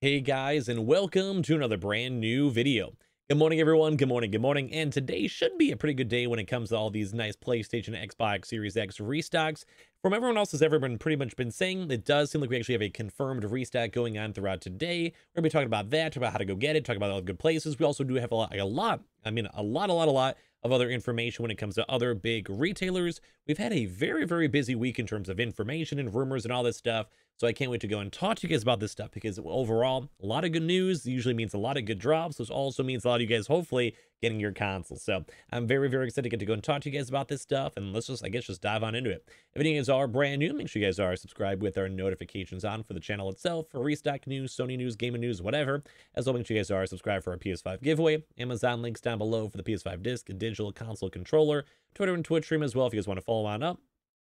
Hey guys, and welcome to another brand new video. Good morning, everyone. Good morning, good morning. And today should be a pretty good day when it comes to all these nice PlayStation, Xbox Series X restocks. From everyone else has ever been pretty much been saying, it does seem like we actually have a confirmed restock going on throughout today. We're gonna be talking about that, talk about how to go get it, talk about all the good places. We also do have a lot, like a lot, I mean, a lot, a lot, a lot of other information when it comes to other big retailers. We've had a very, very busy week in terms of information and rumors and all this stuff. So I can't wait to go and talk to you guys about this stuff because overall, a lot of good news usually means a lot of good drops, which also means a lot of you guys hopefully getting your console. So I'm very, very excited to get to go and talk to you guys about this stuff. And let's just, I guess, just dive on into it. If any of you guys are brand new, make sure you guys are subscribed with our notifications on for the channel itself, for restock news, Sony news, gaming news, whatever. As well, make sure you guys are subscribed for our PS5 giveaway, Amazon links down below for the PS5 disc, disc digital console controller. Twitter and Twitch stream as well if you guys want to follow on up.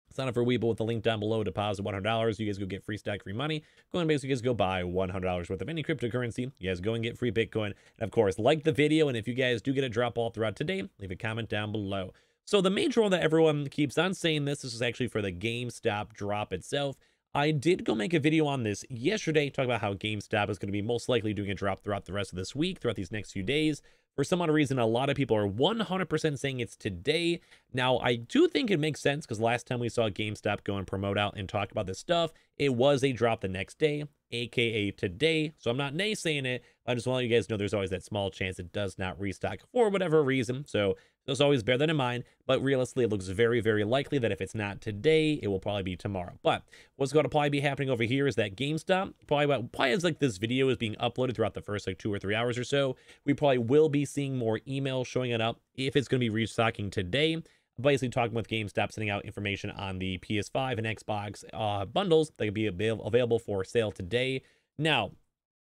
Sign up for Weeble with the link down below. Deposit $100. You guys go get free stack free money. Go and basically, you guys go buy $100 worth of any cryptocurrency. You guys go and get free Bitcoin. And of course, like the video. And if you guys do get a drop all throughout today, leave a comment down below. So the major one that everyone keeps on saying this, this is actually for the GameStop drop itself. I did go make a video on this yesterday, talking about how GameStop is going to be most likely doing a drop throughout the rest of this week, throughout these next few days for some odd reason, a lot of people are 100% saying it's today. Now, I do think it makes sense because last time we saw GameStop go and promote out and talk about this stuff, it was a drop the next day aka today. So I'm not naysaying it. I just want you guys know there's always that small chance it does not restock for whatever reason. So just always bear that in mind. But realistically, it looks very, very likely that if it's not today, it will probably be tomorrow. But what's going to probably be happening over here is that GameStop, probably, about, probably as like this video is being uploaded throughout the first like two or three hours or so, we probably will be seeing more emails showing it up if it's going to be restocking today basically talking with GameStop, sending out information on the PS5 and Xbox uh, bundles that could be avail available for sale today. Now,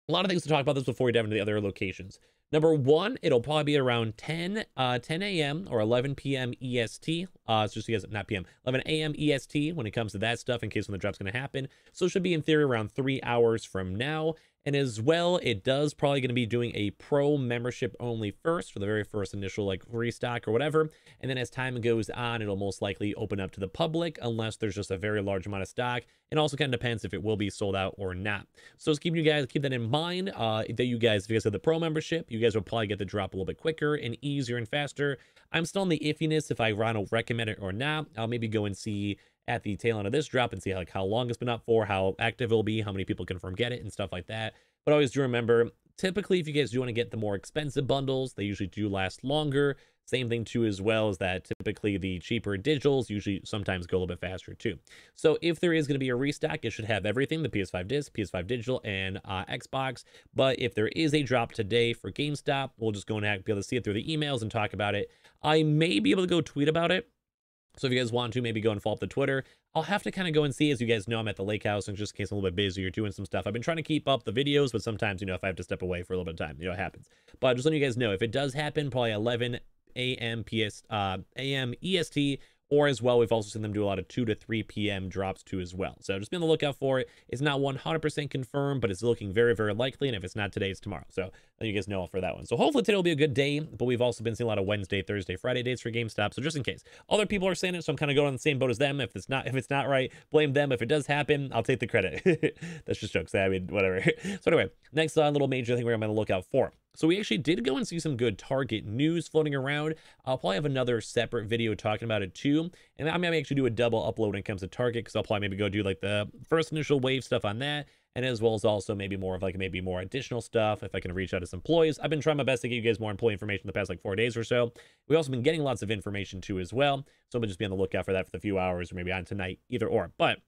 a lot of things to talk about this before we dive into the other locations. Number one, it'll probably be around 10, uh, 10 a.m. or 11 p.m. EST. Uh, so just yes, not p.m. 11 a.m. EST when it comes to that stuff in case when the drop's going to happen. So it should be in theory around three hours from now. And as well, it does probably going to be doing a pro membership only first for the very first initial like restock or whatever. And then as time goes on, it'll most likely open up to the public unless there's just a very large amount of stock. It also kind of depends if it will be sold out or not. So just keep you guys, keep that in mind uh, that you guys, if you guys have the pro membership, you guys will probably get the drop a little bit quicker and easier and faster. I'm still in the iffiness if I to recommend it or not. I'll maybe go and see at the tail end of this drop and see like how long it's been up for, how active it'll be, how many people confirm get it, and stuff like that. But always do remember, typically if you guys do want to get the more expensive bundles, they usually do last longer. Same thing too as well is that typically the cheaper digitals usually sometimes go a little bit faster too. So if there is going to be a restock, it should have everything, the PS5 disc, PS5 digital, and uh, Xbox. But if there is a drop today for GameStop, we'll just go and be able to see it through the emails and talk about it. I may be able to go tweet about it so if you guys want to, maybe go and follow up the Twitter. I'll have to kind of go and see. As you guys know, I'm at the lake house, and just in case I'm a little bit busy or doing some stuff. I've been trying to keep up the videos, but sometimes, you know, if I have to step away for a little bit of time, you know, it happens. But just letting you guys know, if it does happen, probably 11 a.m. PS, uh, a.m. EST or as well, we've also seen them do a lot of 2 to 3 p.m. drops too as well. So just be on the lookout for it. It's not 100% confirmed, but it's looking very, very likely. And if it's not today, it's tomorrow. So you guys know for that one. So hopefully today will be a good day, but we've also been seeing a lot of Wednesday, Thursday, Friday dates for GameStop. So just in case other people are saying it, so I'm kind of going on the same boat as them. If it's not, if it's not right, blame them. If it does happen, I'll take the credit. That's just jokes. I mean, whatever. So anyway, next uh, little major thing we're going to look out for. So we actually did go and see some good Target news floating around. I'll probably have another separate video talking about it too. And I may actually do a double upload when it comes to Target because I'll probably maybe go do like the first initial wave stuff on that. And as well as also maybe more of like maybe more additional stuff if I can reach out to some employees. I've been trying my best to get you guys more employee information the past like four days or so. We've also been getting lots of information too as well. So I'm just be on the lookout for that for the few hours or maybe on tonight, either or. But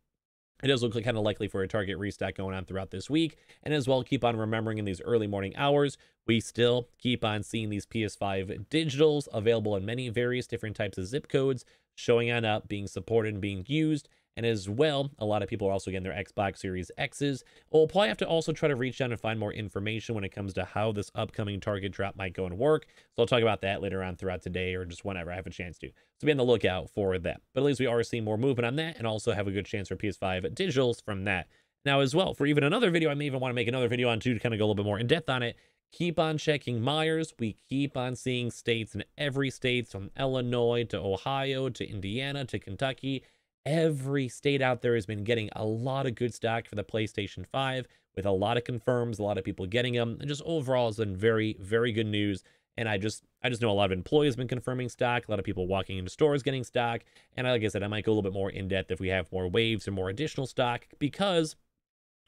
it does look like kind of likely for a target restock going on throughout this week. And as well, keep on remembering in these early morning hours, we still keep on seeing these PS5 digitals available in many various different types of zip codes showing on up, being supported and being used. And as well, a lot of people are also getting their Xbox Series X's. We'll probably have to also try to reach down and find more information when it comes to how this upcoming target drop might go and work. So I'll talk about that later on throughout today or just whenever I have a chance to. So be on the lookout for that. But at least we are seeing more movement on that and also have a good chance for PS5 digitals from that. Now as well, for even another video, I may even want to make another video on too to kind of go a little bit more in depth on it keep on checking Myers. We keep on seeing states in every state from Illinois to Ohio to Indiana to Kentucky every state out there has been getting a lot of good stock for the PlayStation 5 with a lot of confirms, a lot of people getting them, and just overall has been very, very good news. And I just, I just know a lot of employees been confirming stock, a lot of people walking into stores getting stock. And like I said, I might go a little bit more in depth if we have more waves or more additional stock because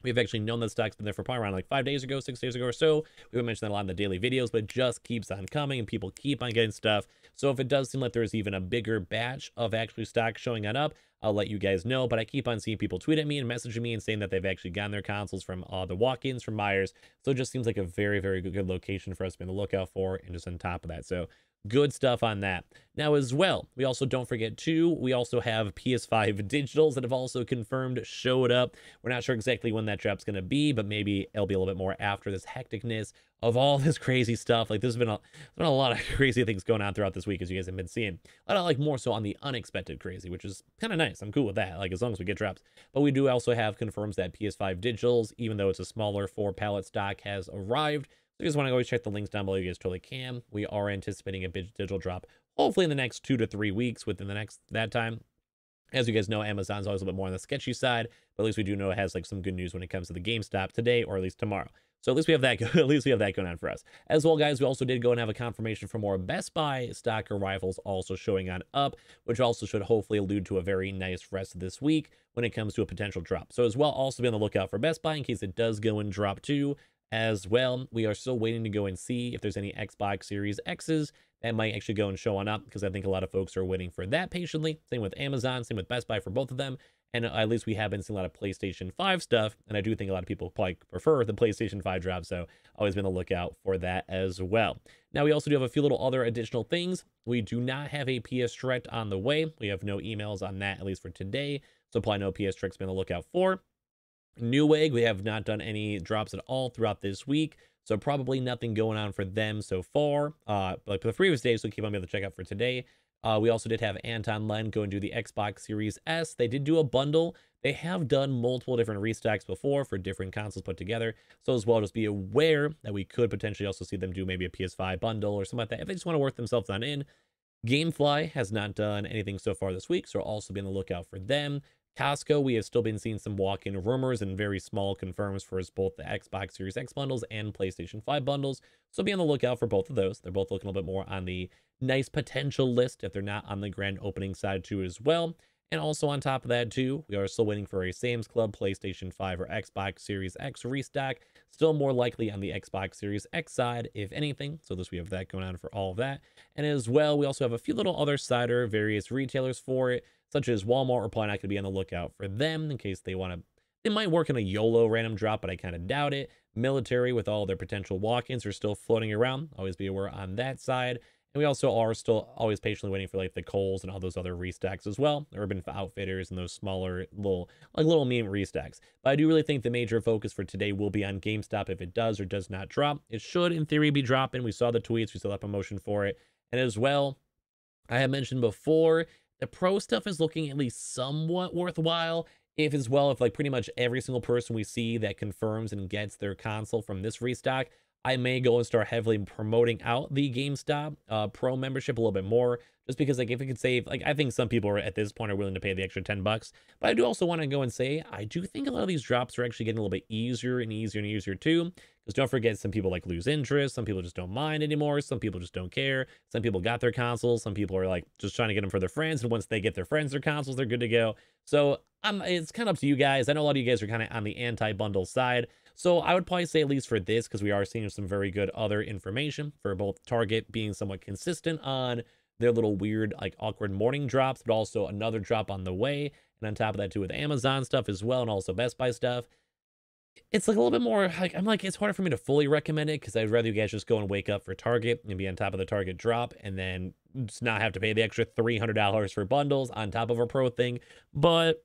We've actually known that stock's been there for probably around like five days ago, six days ago or so. We've mentioned that a lot in the daily videos, but it just keeps on coming and people keep on getting stuff. So if it does seem like there's even a bigger batch of actually stock showing on up, I'll let you guys know. But I keep on seeing people tweet at me and messaging me and saying that they've actually gotten their consoles from uh, the walk-ins from Myers. So it just seems like a very, very good, good location for us to be on the lookout for and just on top of that. So good stuff on that. Now, as well, we also don't forget too, we also have PS5 digitals that have also confirmed showed up. We're not sure exactly when that drop's going to be, but maybe it'll be a little bit more after this hecticness of all this crazy stuff. Like, there's been a, there's been a lot of crazy things going on throughout this week, as you guys have been seeing. A lot of, like, more so on the unexpected crazy, which is kind of nice. I'm cool with that, like, as long as we get drops. But we do also have confirms that PS5 digitals, even though it's a smaller four pallet stock, has arrived. So you guys want to always check the links down below. You guys totally can. We are anticipating a digital drop, hopefully in the next two to three weeks. Within the next that time, as you guys know, Amazon's always a little bit more on the sketchy side, but at least we do know it has like some good news when it comes to the GameStop today, or at least tomorrow. So at least we have that. at least we have that going on for us. As well, guys, we also did go and have a confirmation for more Best Buy stock arrivals also showing on up, which also should hopefully allude to a very nice rest of this week when it comes to a potential drop. So as well, also be on the lookout for Best Buy in case it does go and drop too as well. We are still waiting to go and see if there's any Xbox Series X's that might actually go and show on up because I think a lot of folks are waiting for that patiently. Same with Amazon, same with Best Buy for both of them. And at least we have been seeing a lot of PlayStation 5 stuff. And I do think a lot of people probably prefer the PlayStation 5 drop. So always been the lookout for that as well. Now, we also do have a few little other additional things. We do not have a PS Direct on the way. We have no emails on that, at least for today. So probably no PS Direct's been the lookout for. Newegg, we have not done any drops at all throughout this week. So probably nothing going on for them so far. Uh, like for the previous days, so keep on being able to check out for today. Uh, we also did have Anton Len go and do the Xbox Series S. They did do a bundle. They have done multiple different restocks before for different consoles put together. So as well, just be aware that we could potentially also see them do maybe a PS5 bundle or something like that if they just want to work themselves on in. Gamefly has not done anything so far this week, so also be on the lookout for them. Costco, we have still been seeing some walk-in rumors and very small confirms for both the Xbox Series X bundles and PlayStation 5 bundles. So be on the lookout for both of those. They're both looking a little bit more on the nice potential list if they're not on the grand opening side too as well. And also on top of that too, we are still waiting for a Sam's Club PlayStation 5 or Xbox Series X restock. Still more likely on the Xbox Series X side, if anything. So this we have that going on for all of that. And as well, we also have a few little other cider, various retailers for it such as Walmart are probably not going to be on the lookout for them in case they want to. It might work in a YOLO random drop, but I kind of doubt it. Military, with all their potential walk ins, are still floating around. Always be aware on that side. And we also are still always patiently waiting for like the Coles and all those other restacks as well, Urban Outfitters and those smaller little like little meme restacks. But I do really think the major focus for today will be on GameStop if it does or does not drop. It should in theory be dropping. We saw the tweets, we saw that promotion for it. And as well, I have mentioned before the pro stuff is looking at least somewhat worthwhile, if as well if like pretty much every single person we see that confirms and gets their console from this restock I may go and start heavily promoting out the GameStop uh, Pro membership a little bit more, just because like if it could save, like I think some people are, at this point are willing to pay the extra ten bucks. But I do also want to go and say I do think a lot of these drops are actually getting a little bit easier and easier and easier too. Because don't forget, some people like lose interest, some people just don't mind anymore, some people just don't care, some people got their consoles, some people are like just trying to get them for their friends, and once they get their friends their consoles, they're good to go. So I'm, um, it's kind of up to you guys. I know a lot of you guys are kind of on the anti-bundle side. So I would probably say at least for this, because we are seeing some very good other information for both Target being somewhat consistent on their little weird, like awkward morning drops, but also another drop on the way. And on top of that, too, with Amazon stuff as well, and also Best Buy stuff. It's like a little bit more, like, I'm like, it's harder for me to fully recommend it because I'd rather you guys just go and wake up for Target and be on top of the Target drop and then just not have to pay the extra $300 for bundles on top of a pro thing. But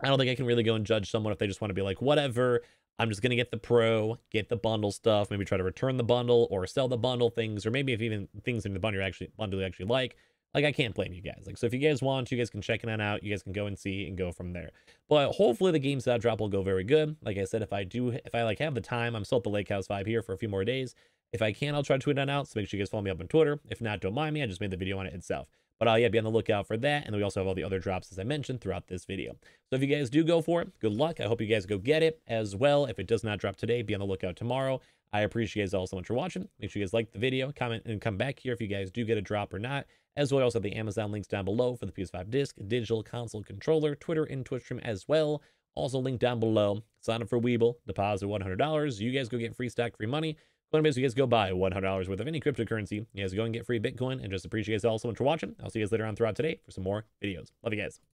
I don't think I can really go and judge someone if they just want to be like, whatever, I'm just going to get the pro, get the bundle stuff, maybe try to return the bundle or sell the bundle things, or maybe if even things in the bundle you actually, bundle you actually like. Like, I can't blame you guys. Like, so if you guys want, you guys can check that out. You guys can go and see and go from there. But hopefully the games that I drop will go very good. Like I said, if I do, if I like have the time, I'm still at the Lake House Vibe here for a few more days. If I can, I'll try to tweet that out. So make sure you guys follow me up on Twitter. If not, don't mind me. I just made the video on it itself. But uh, yeah, be on the lookout for that. And we also have all the other drops, as I mentioned, throughout this video. So if you guys do go for it, good luck. I hope you guys go get it as well. If it does not drop today, be on the lookout tomorrow. I appreciate you guys all so much for watching. Make sure you guys like the video, comment, and come back here if you guys do get a drop or not. As well, I also have the Amazon links down below for the PS5 disc, digital console controller, Twitter, and Twitch stream as well. Also linked down below. Sign up for Weeble, deposit $100. You guys go get free stock, free money. Coinbase, you guys go buy $100 worth of any cryptocurrency. You guys go and get free Bitcoin and just appreciate you all so much for watching. I'll see you guys later on throughout today for some more videos. Love you guys.